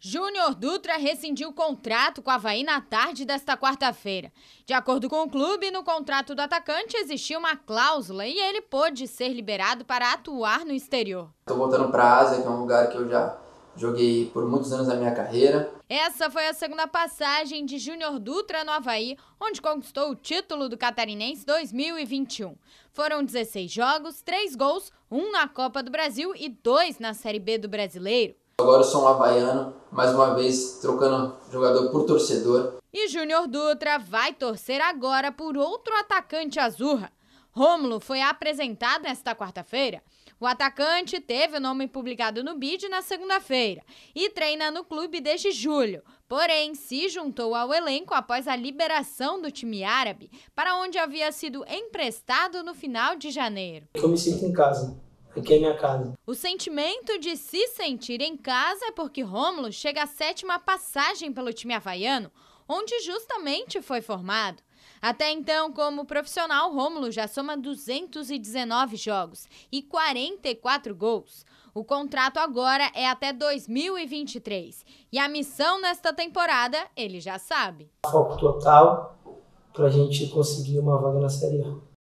Júnior Dutra rescindiu o contrato com o Havaí na tarde desta quarta-feira. De acordo com o clube, no contrato do atacante existia uma cláusula e ele pôde ser liberado para atuar no exterior. Estou voltando para a é Ásia, que é um lugar que eu já joguei por muitos anos da minha carreira. Essa foi a segunda passagem de Júnior Dutra no Havaí, onde conquistou o título do Catarinense 2021. Foram 16 jogos, 3 gols, um na Copa do Brasil e dois na Série B do Brasileiro. Agora eu sou um havaiano, mais uma vez trocando jogador por torcedor. E Júnior Dutra vai torcer agora por outro atacante azurra. Rômulo foi apresentado nesta quarta-feira. O atacante teve o nome publicado no BID na segunda-feira e treina no clube desde julho. Porém, se juntou ao elenco após a liberação do time árabe, para onde havia sido emprestado no final de janeiro. Eu me sinto em casa Fiquei em minha casa. O sentimento de se sentir em casa é porque Rômulo chega à sétima passagem pelo time havaiano, onde justamente foi formado. Até então, como profissional, Rômulo já soma 219 jogos e 44 gols. O contrato agora é até 2023. E a missão nesta temporada, ele já sabe. Foco total para a gente conseguir uma vaga na Série A.